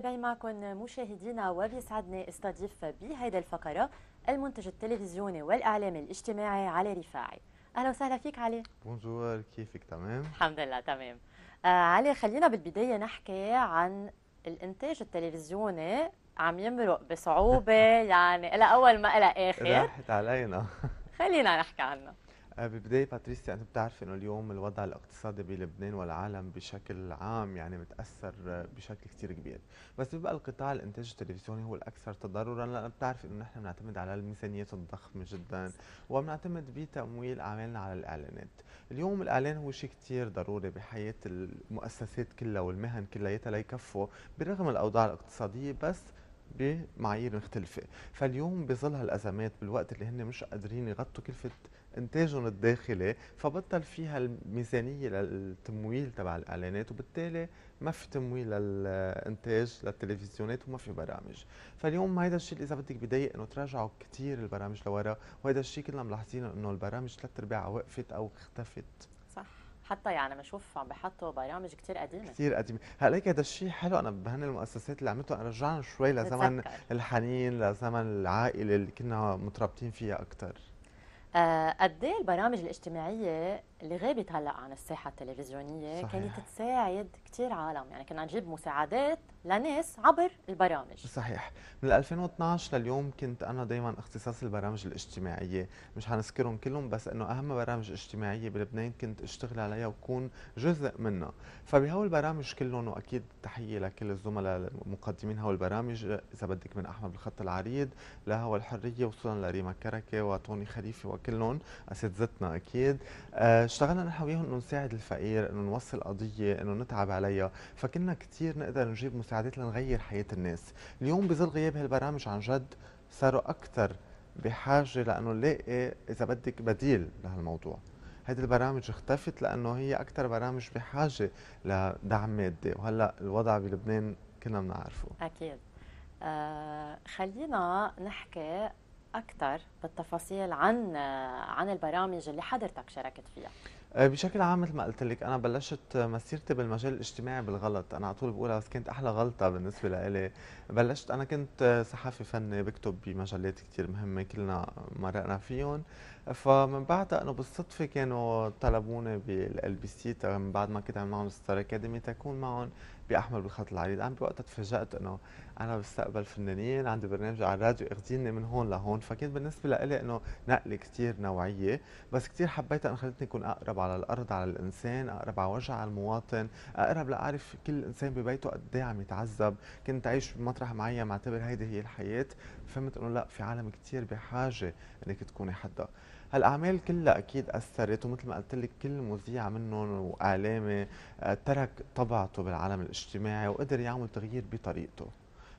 متابعي معكم مشاهدينا وبيسعدني استضيف بهذا الفقرة المنتج التلفزيوني والإعلامي الاجتماعي علي رفاعي أهلا وسهلا فيك علي بونجور كيفك تمام؟ الحمد لله تمام آه علي خلينا بالبداية نحكي عن الإنتاج التلفزيوني عم يمرق بصعوبة يعني إلى أول ما إلى آخر راحت علينا خلينا نحكي عنه آه، بالبداية باتريسيا أنت بتعرف أنه اليوم الوضع الاقتصادي بلبنان والعالم بشكل عام يعني متأثر بشكل كتير كبير بس بيبقى القطاع الإنتاج التلفزيوني هو الأكثر تضررا لأن بتعرف أنه نحن بنعتمد على الميزانيات الضخمة جدا وبنعتمد بتمويل أعمالنا على الإعلانات اليوم الإعلان هو شيء كتير ضروري بحياة المؤسسات كلها والمهن كلياتها ليكفوا برغم الأوضاع الاقتصادية بس بمعايير مختلفة فاليوم بظل هالأزمات بالوقت اللي هن مش قادرين يغطوا كلفة انتاجهم الداخلي فبطل فيها الميزانية للتمويل تبع الإعلانات وبالتالي ما في تمويل للإنتاج للتلفزيونات وما في برامج فاليوم هيدا الشيء اللي إذا بدك بضايق إنه تراجعوا كثير البرامج لورا وهذا الشيء كلنا ملاحظين إنه البرامج ثلاث أرباعها وقفت أو اختفت حتى يعني بشوف عم بحطوا برامج كثير قديمه كثير قديمه هلا هيك هذا الشيء حلو انا بهن المؤسسات اللي عملته رجعنا شوي لزمن الحنين لزمن العائله اللي كنا مترابطين فيها اكثر آه، قد ايه البرامج الاجتماعيه اللي غابت هلا عن الساحه التلفزيونيه صحيح. كانت تساعد كثير عالم يعني كنا نجيب مساعدات لناس عبر البرامج صحيح من 2012 لليوم كنت انا دائما اختصاص البرامج الاجتماعيه مش حنذكرهم كلهم بس انه اهم برامج اجتماعيه بلبنان كنت اشتغل عليها وكون جزء منها فبهول البرامج كلهم واكيد تحيه لكل الزملاء المقدمين هول البرامج اذا بدك من احمد بالخط العريض لهو الحريه وصولا لريما كركه وطوني خليفه وكلهم اساتذتنا اكيد آه، اشتغلنا نحن وياهم انه نساعد الفقير انه نوصل قضيه انه نتعب عليها فكنا كثير نقدر نجيب وساعدت نغير حياه الناس، اليوم بظل غياب هالبرامج عن جد صاروا اكثر بحاجه لانه نلاقي اذا بدك بديل لهالموضوع. هذه البرامج اختفت لانه هي اكثر برامج بحاجه لدعم مادي وهلا الوضع بلبنان كلنا بنعرفه. اكيد. آه خلينا نحكي اكثر بالتفاصيل عن عن البرامج اللي حضرتك شاركت فيها آه، بشكل عام مثل ما قلت لك انا بلشت مسيرتي بالمجال الاجتماعي بالغلط انا على طول بقولها بس كانت احلى غلطه بالنسبه لإلي بلشت انا كنت صحفي فني بكتب بمجلات كثير مهمه كلنا مرقنا فيهم فمن بعدها انه بالصدفه كانوا طلبوني بالال بي سي من بعد ما كنت عم معهم ستار اكاديمي تكون معهم باحمل بالخط العريض انا بوقتها تفاجات انه انا بستقبل فنانين عندي برنامج على الراديو اخذيني من هون لهون فكان بالنسبه لإلي انه نقله كثير نوعيه بس كثير حبيتها انه خلتني اكون اقرب على الارض على الانسان اقرب على وجع المواطن اقرب لاعرف كل انسان ببيته قد ايه عم يتعذب كنت عايش بمطرح معين معتبر هيدي هي الحياه فهمت انه لا في عالم كثير بحاجه انك تكوني حدا هالاعمال كلها اكيد اثرت ومثل ما قلت لك كل مذيع منهم واعلامي آه، ترك طبعته بالعالم الاجتماعي وقدر يعمل تغيير بطريقته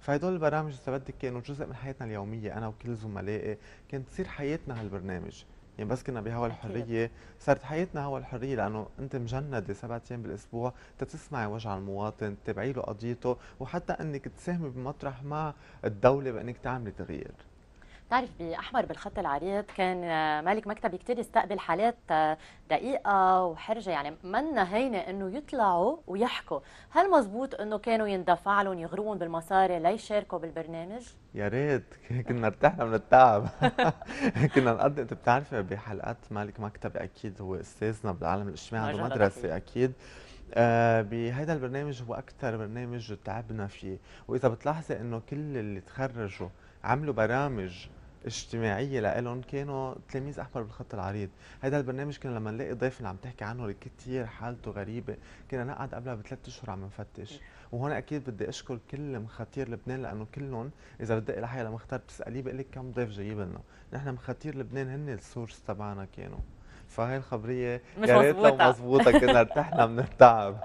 فهدول البرامج استبدت كانوا جزء من حياتنا اليوميه انا وكل زملائي كانت تصير حياتنا هالبرنامج يعني بس كنا بهوا الحريه صارت حياتنا هوا الحريه لانه انت مجنده سبعة ايام بالاسبوع تتسمعي وجع المواطن تتابعي له قضيته وحتى انك تساهمي بمطرح مع الدوله بانك تعملي تغيير تعرف بأحمر بالخط العريض كان آه، مالك مكتبي كتير يستقبل حالات آه، دقيقة وحرجة يعني منا هينة إنه يطلعوا ويحكوا هل مزبوط إنه كانوا يندفع لهم يغروهم بالمصاري ليشاركوا بالبرنامج؟ يا ريت كنا ارتحنا من التعب كنا نقضي انت بتعرفي بحلقات مالك مكتبي اكيد هو استاذنا بالعالم الاجتماعي عنده مدرسه اكيد آه بهذا البرنامج هو اكثر برنامج تعبنا فيه واذا بتلاحظي انه كل اللي تخرجوا عملوا برامج اجتماعيه لإلهم كانوا تلاميذ احمر بالخط العريض، هذا البرنامج كنا لما نلاقي ضيف اللي عم تحكي عنه اللي كثير حالته غريبه، كنا نقعد قبلها بثلاث اشهر عم نفتش، وهون اكيد بدي اشكر كل مخاطير لبنان لانه كلهم اذا بدي لما لمختار بتساليه بقول لك كم ضيف جايب لنا، نحن مخاطير لبنان هن السورس تبعنا كانوا. فهي الخبريه يا ريت لو مضبوطه كنا ارتحنا من التعب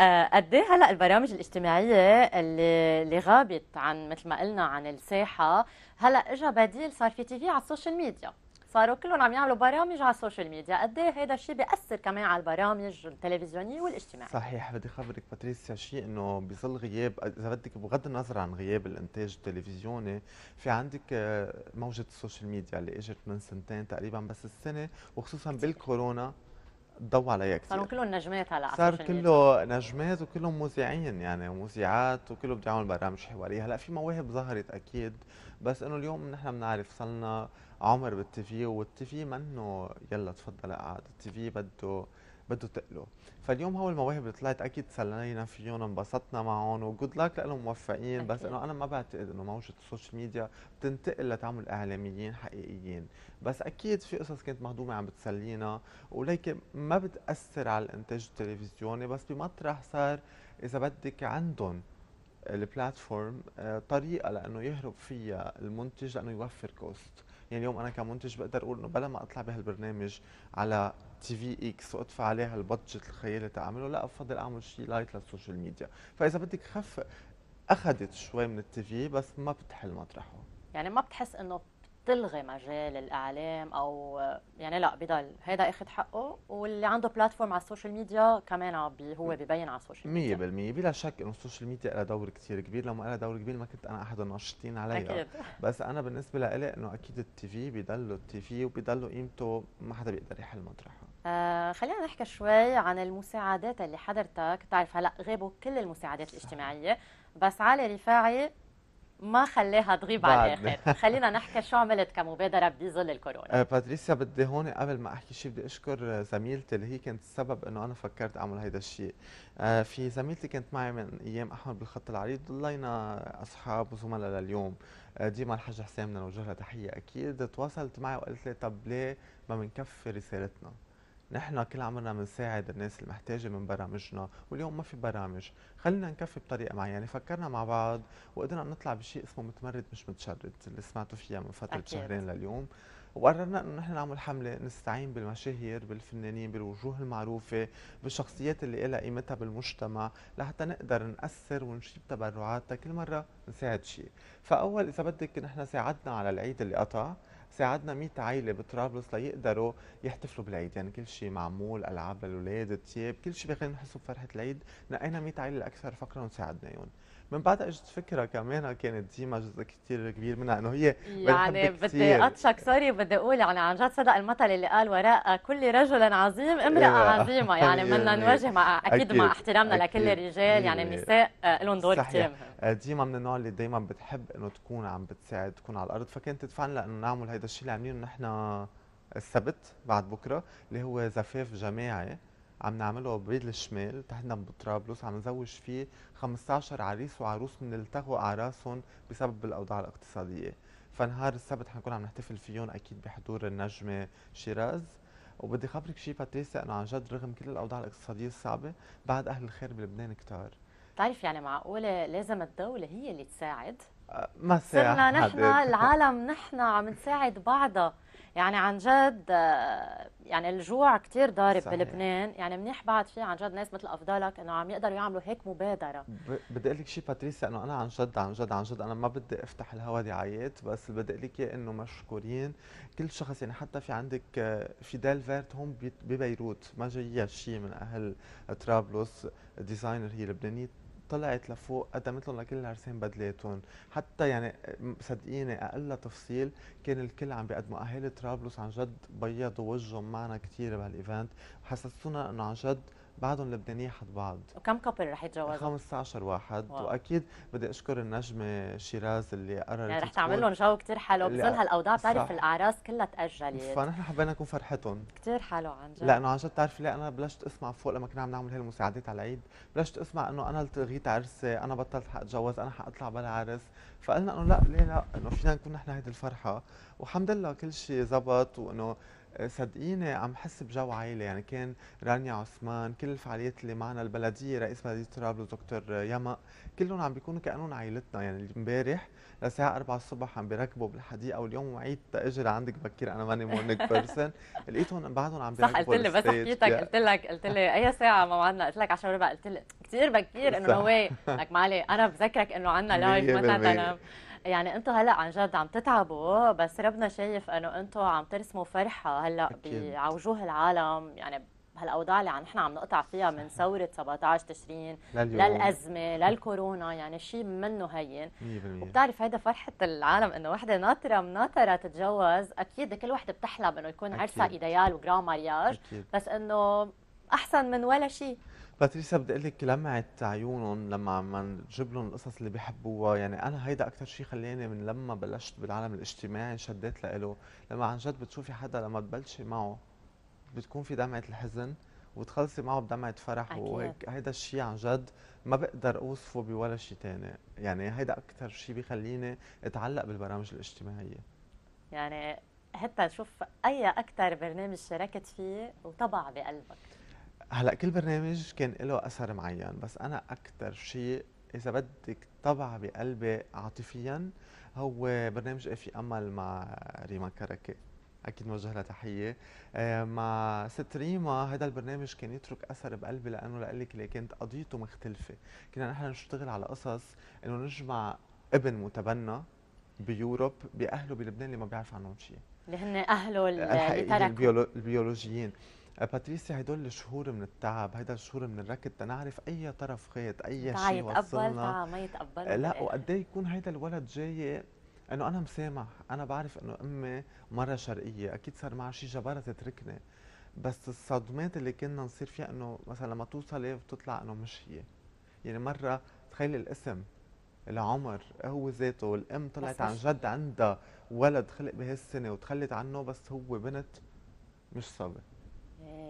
آه، قد ايه هلا البرامج الاجتماعيه اللي اللي غابت عن مثل ما قلنا عن الساحه هلا اجى بديل صار في تي في على السوشيال ميديا صاروا كلهم عم يعملوا برامج على السوشيال ميديا قد ايه هذا الشيء بياثر كمان على البرامج التلفزيونيه والاجتماعيه صحيح بدي خبرك باتريسيا شيء انه بظل غياب اذا بدك بغض النظر عن غياب الانتاج التلفزيوني في عندك آه، موجه السوشيال ميديا اللي اجت من سنتين تقريبا بس السنه وخصوصا بالكورونا ضو عليها كثير صاروا كلهم نجمات هلا صار كله نجمات وكلهم مذيعين يعني ومذيعات وكله بده يعمل برامج حواريه هلا في مواهب ظهرت اكيد بس انه اليوم نحن بنعرف صلنا عمر بالتيفي والتيفي منه يلا تفضل اقعد التيفي بده بده تقله فاليوم هو المواهب اللي طلعت اكيد سلينا فيهم انبسطنا معهم وجود لك لهم موفقين بس انه انا ما بعتقد انه موجه السوشيال ميديا بتنتقل لتعمل اعلاميين حقيقيين بس اكيد في قصص كانت مهضومه عم بتسلينا ولكن ما بتاثر على الانتاج التلفزيوني بس بمطرح صار اذا بدك عندهم البلاتفورم آه، طريقه لانه يهرب فيها المنتج لانه يوفر كوست يعني اليوم انا كمنتج بقدر اقول انه بلا ما اطلع بهالبرنامج على تي في اكس وادفع عليه البادجت الخيالي تعمله لا بفضل اعمل شيء لايت للسوشيال ميديا فاذا بدك خف اخذت شوي من التي في بس ما بتحل مطرحه يعني ما بتحس انه تلغي مجال الاعلام او يعني لا بضل هيدا اخذ حقه واللي عنده بلاتفورم على السوشيال ميديا كمان بي هو ببين على السوشيال ميديا 100% بلا شك انه السوشيال ميديا لها دور كثير كبير لو ما لها دور كبير ما كنت انا احد الناشطين عليها أكيد. بس انا بالنسبه لي انه اكيد التي في بضلوا التي في وبضله قيمته ما حدا بيقدر يحل مطرحه آه خلينا نحكي شوي عن المساعدات اللي حضرتك بتعرف هلا غابوا كل المساعدات الاجتماعيه بس علي رفاعي ما خليها تغيب على الاخر خلينا نحكي شو عملت كمبادره بظل الكورونا آه، باتريسيا بدي هون قبل ما احكي شيء بدي اشكر آه، زميلتي اللي هي كانت السبب انه انا فكرت اعمل هيدا الشيء آه، في زميلتي كانت معي من ايام احمد بالخط العريض ضلينا اصحاب وزملاء لليوم ديما الحاج حسام بدنا نوجه تحيه اكيد تواصلت معي وقالت لي طب ليه ما بنكفي رسالتنا نحن كل عمرنا بنساعد الناس المحتاجه من برامجنا واليوم ما في برامج خلينا نكفي بطريقه معينه يعني فكرنا مع بعض وقدرنا نطلع بشيء اسمه متمرد مش متشرد اللي سمعتوا فيها من فتره أكيد. شهرين لليوم وقررنا انه نحن نعمل حمله نستعين بالمشاهير بالفنانين بالوجوه المعروفه بالشخصيات اللي لها قيمتها بالمجتمع لحتى نقدر ناثر ونجيب تبرعاتها كل مره نساعد شيء فاول اذا بدك نحن ساعدنا على العيد اللي قطع ساعدنا 100 عائله بطرابلس ليقدروا يحتفلوا بالعيد يعني كل شيء معمول العاب للاولاد تياب كل شيء بخلينا نحسوا بفرحه العيد نقينا 100 عائله الاكثر فقرا وساعدناهم من بعدها اجت فكره كمان كانت ديما جزء كثير كبير منها انه هي يعني بدي اطشك سوري بدي اقول يعني عن جد صدق المثل اللي قال وراء كل رجل عظيم امراه إيه. عظيمه يعني بدنا إيه. نواجه مع اكيد, أكيد مع احترامنا أكيد لكل الرجال يعني النساء إيه. آه، لهم دور كثير مهم ديما من النوع اللي دايما بتحب انه تكون عم بتساعد تكون على الارض فكانت تدفعنا لانه نعمل هيدا الشيء اللي عاملينه نحن السبت بعد بكره اللي هو زفاف جماعي عم نعمله بيد الشمال تحتنا بطرابلس عم نزوج فيه 15 عريس وعروس من التغوا اعراسهم بسبب الاوضاع الاقتصاديه فنهار السبت حنكون عم نحتفل فيهم اكيد بحضور النجمه شيراز وبدي خبرك شيء باتريسيا انه عن جد رغم كل الاوضاع الاقتصاديه الصعبه بعد اهل الخير بلبنان كتار بتعرف يعني معقوله لازم الدوله هي اللي تساعد آه، ما صرنا نحن العالم نحن عم نساعد بعضها يعني عن جد آه، يعني الجوع كثير ضارب بلبنان يعني منيح بعد في عن جد ناس مثل افضلك انه عم يقدروا يعملوا هيك مبادره بدي اقول لك شيء باتريسيا انه انا عن جد عن جد عن جد انا ما بدي افتح الهوا دعايات بس اللي بدي اقول لك انه مشكورين كل شخص يعني حتى في عندك آه، فيدال فيرت هون ببيروت ما جاي شيء من اهل طرابلس ديزاينر هي لبنانيه طلعت لفوق قدمت لهم لكل العرسين بدلاتهم حتى يعني صدقيني اقل تفصيل كان الكل عم بيقدموا اهالي طرابلس عن جد بيضوا وجههم معنا كثير بهالايفنت حسستونا انه عن جد بعدهم لبنانيه حد بعض وكم كابل رح يتجوزوا؟ 15 واحد واو. واكيد بدي اشكر النجمه شيراز اللي قررت يعني رح تعمل لهم جو كثير حلو بظل هالاوضاع بتعرف الاعراس كلها تاجلت فنحن حبينا نكون فرحتهم كثير حلو عن جد لانه عن جد بتعرفي ليه انا بلشت اسمع فوق لما كنا عم نعمل هالمساعدات على العيد بلشت اسمع انه انا التغيت عرسي انا بطلت حاتجوز انا حاطلع بلا عرس فقلنا انه لا ليه لا انه فينا نكون نحن هيدي الفرحه وحمد لله كل شيء زبط وانه صدقيني عم حس بجو عائله يعني كان رانيا عثمان كل الفعاليات اللي معنا البلديه رئيس بلديه طرابلس دكتور يما كلهم عم بيكونوا كانهم عائلتنا يعني امبارح لساعه 4 الصبح عم بيركبوا بالحديقه واليوم وعيت تأجر لعندك بكير انا ماني مورنينج بيرسون لقيتهم بعدهم عم بيركبوا صح قلت لي بس حكيتك قلت لك قلت لي اي ساعه ما معنا قلت لك 10 وربع قلت لي كثير بكير انه هو لك معلي انا بذكرك انه عندنا لايف مثلا يعني انتم هلا عن جد عم تتعبوا بس ربنا شايف انه انتم عم ترسموا فرحه هلا على وجوه العالم يعني بهالاوضاع اللي عم نحن عم نقطع فيها من ثوره 17 تشرين للازمه للكورونا يعني شيء منه هين وبتعرف هيدا فرحه العالم انه وحده ناطره مناطره تتجوز اكيد كل وحده بتحلم انه يكون عرسها ايديال وجران مارياج بس انه احسن من ولا شيء باتريسا بدي اقول لك لمعه عيونهم لما عم نجيب لهم القصص اللي بيحبوها يعني انا هيدا اكثر شيء خلاني من لما بلشت بالعالم الاجتماعي شديت لإله لما عن جد بتشوفي حدا لما تبلشي معه بتكون في دمعه الحزن وتخلصي معه بدمعه فرح وهيك هيدا الشيء عن جد ما بقدر اوصفه بولا شيء ثاني يعني هيدا اكثر شيء بخليني اتعلق بالبرامج الاجتماعيه يعني حتى شوف اي اكثر برنامج شاركت فيه وطبع بقلبك هلا كل برنامج كان له اثر معين بس انا اكثر شيء اذا بدك طبع بقلبي عاطفيا هو برنامج إيه في امل مع ريما كركي اكيد موجه لها تحيه آه، مع ست ريما هذا البرنامج كان يترك اثر بقلبي لانه لقلك اللي كانت قضيته مختلفه كنا نحن نشتغل على قصص انه نجمع ابن متبنى بيوروب باهله بلبنان اللي ما بيعرف عنهم شيء اللي هن اهله اللي تركوا البيولوجيين باتريسيا هدول الشهور من التعب هيدا الشهور من الركض تنعرف اي طرف خيط اي شيء وصلنا ما يتقبل لا وقد إيه يكون هيدا الولد جاي انه انا مسامح انا بعرف انه امي مره شرقيه اكيد صار معها شيء جبرها تتركني بس الصدمات اللي كنا نصير فيها انه مثلا لما توصلي إيه بتطلع انه مش هي يعني مره تخيل الاسم العمر هو ذاته الام طلعت عن جد عندها ولد خلق بهالسنه وتخلت عنه بس هو بنت مش صبي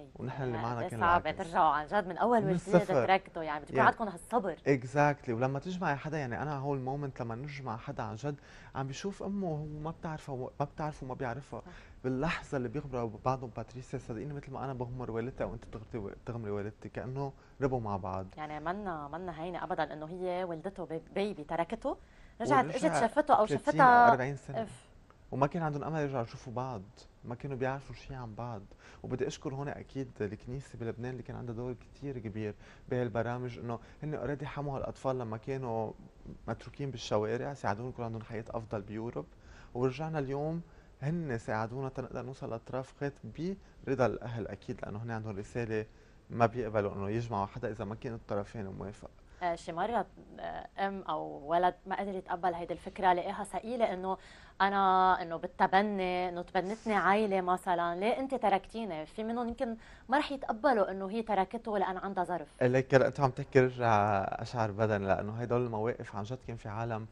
إيه. ونحن اللي يعني معنا كان صعب ترجعوا عن جد من اول وجديد تركتوا يعني بتكون يعني عندكم هالصبر اكزاكتلي exactly. ولما تجمعي حدا يعني انا هول المومنت لما نجمع حدا عن جد عم بيشوف امه وهو ما بتعرفه ما بتعرفه وما بيعرفها باللحظه اللي بيغمروا بعضهم باتريسيا صدقيني مثل ما انا بغمر والدتها وانت بتغمري والدتي كانه ربوا مع بعض يعني منا منا هينه ابدا انه هي والدته بيبي تركته رجعت اجت شافته او شافتها 40 سنه وما كان عندهم امل يرجعوا يشوفوا بعض ما كانوا بيعرفوا شيء عن بعض وبدي اشكر هون اكيد الكنيسه بلبنان اللي كان عندها دور كثير كبير بهالبرامج انه هن اوريدي حموا هالاطفال لما كانوا متروكين بالشوارع ساعدوهم يكون عندهم حياه افضل بيوروب ورجعنا اليوم هن ساعدونا تنقدر نوصل للترافقات برضا الاهل اكيد لانه هن عندهم رساله ما بيقبلوا انه يجمعوا حدا اذا ما كان الطرفين موافق آه، شي مره آه، ام او ولد ما قدر يتقبل هيدي الفكره لاقيها ثقيله انه انا انه بالتبني انه تبنتني عائله مثلا ليه انت تركتيني في منهم يمكن ما رح يتقبلوا انه هي تركته لان عندها ظرف لكن انت عم تحكي اشعر بدن لانه هدول المواقف عن جد كان في عالم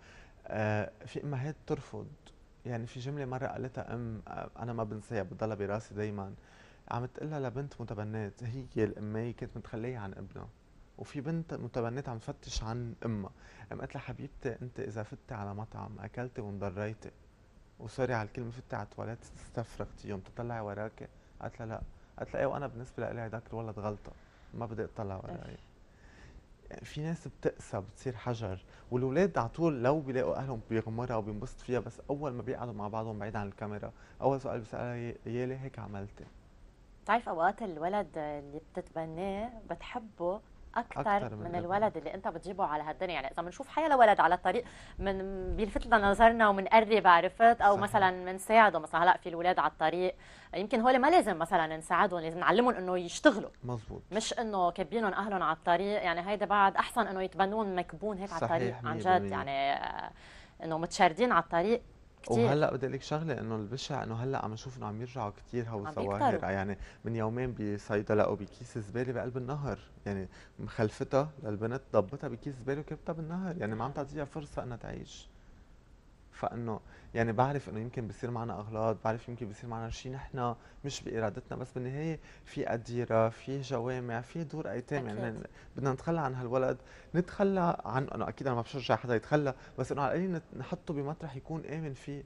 آه، في امهات ترفض يعني في جمله مره قالتها ام انا ما بنساها بتضلها براسي دائما عم تقلها لبنت متبنات هي الامي كانت متخليه عن ابنها وفي بنت متبنت عم تفتش عن امها قام قالت لها حبيبتي انت اذا فتت على مطعم اكلتي ومضريتي وسوري على الكلمه فتت على التواليت استفرغتيهم تطلعي وراكي قالت لها لا قالت لها ايه وانا بالنسبه لي هداك الولد غلطه ما بدي اطلع وراي يعني في ناس بتقسى بتصير حجر والولاد على طول لو بيلاقوا اهلهم بيغمرها وبينبسط فيها بس اول ما بيقعدوا مع بعضهم بعيد عن الكاميرا اول سؤال بيسالها يا ليه هيك عملتي؟ بتعرف اوقات الولد اللي بتتبناه بتحبه اكثر, أكثر من, من الولد اللي انت بتجيبه على هالدنيا يعني اذا بنشوف حياة لولد على الطريق من بيلفت لنا نظرنا ومنقرب عرفت او صحيح. مثلا بنساعده مثلا هلا في الاولاد على الطريق يمكن هول ما لازم مثلا نساعدهم لازم نعلمهم انه يشتغلوا مزبوط مش انه كبينهم اهلهم على الطريق يعني هيدا بعد احسن انه يتبنون مكبون هيك على الطريق عن جد يعني آه، انه متشاردين على الطريق وهلا بدي اقول لك شغله انه البشع انه هلا عم نشوف انه عم يرجعوا كثير هو الظواهر آه، يعني من يومين بصيدا لقوا بكيس زباله بقلب النهر يعني مخلفتها للبنت ضبتها بكيس زباله وكبتها بالنهر يعني ما عم تعطيها فرصه انها تعيش فانه يعني بعرف انه يمكن بصير معنا اغلاط بعرف يمكن بصير معنا شيء نحن مش بارادتنا بس بالنهايه في قديره في جوامع في دور ايتام يعني بدنا نتخلى عن هالولد نتخلى عن انه اكيد انا ما بشجع حدا يتخلى بس انه على الاقل نحطه بمطرح يكون امن فيه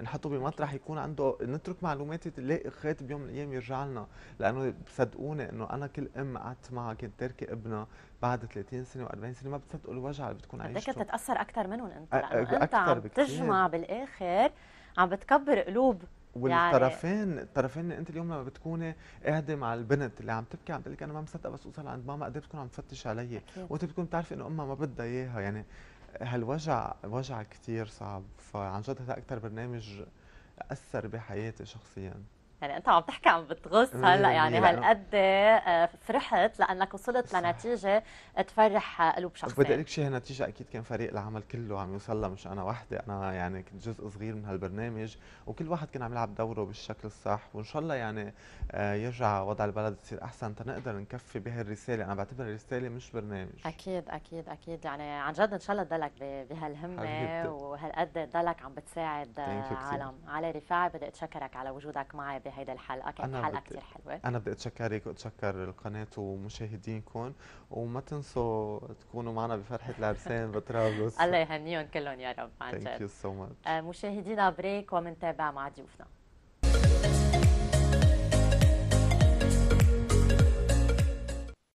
نحطه بمطرح يكون عنده نترك معلومات خيط بيوم من الايام يرجع لنا لانه صدقوني انه انا كل ام قعدت معها كانت تاركه ابنها بعد 30 سنه و40 سنه ما بتصدقوا الوجع اللي بتكون عايشته بدك تتاثر اكثر منهم انت لانه انت عم تجمع بالاخر عم بتكبر قلوب والطرفين يعني الطرفين انت اليوم لما بتكوني قاعده مع البنت اللي عم تبكي عم تقول لك انا ما مصدقه بس اوصل عند ماما قد بتكون عم تفتش علي وانت بتكون بتعرفي انه امها ما بدها اياها يعني هالوجع وجع كثير صعب فعن جد هذا اكثر برنامج اثر بحياتي شخصيا يعني انت عم تحكي عم بتغص إيه، هلا يعني هالقد إيه، آه. آه، فرحت لانك وصلت لنتيجه تفرح قلوب شخصين بدي اقول لك شيء هالنتيجه اكيد كان فريق العمل كله عم يوصل لها مش انا وحده انا يعني كنت جزء صغير من هالبرنامج وكل واحد كان عم يلعب دوره بالشكل الصح وان شاء الله يعني آه، يرجع وضع البلد يصير احسن تنقدر نكفي بهالرساله انا بعتبر الرساله مش برنامج اكيد اكيد اكيد يعني عن جد ان شاء الله تضلك بهالهمه وهالقد تضلك عم بتساعد عالم علي رفاعي بدي اتشكرك على وجودك معي بهيدا هيدا الحلقه كانت حلقه كثير حلوه انا بدي اتشكرك واتشكر القناه ومشاهدينكم وما تنسوا تكونوا معنا بفرحه العرسان بطرابلس الله يهنيهم كلهم يا رب عن جد ثانك يو سو ماتش مشاهدينا بريك ومنتابع مع ضيوفنا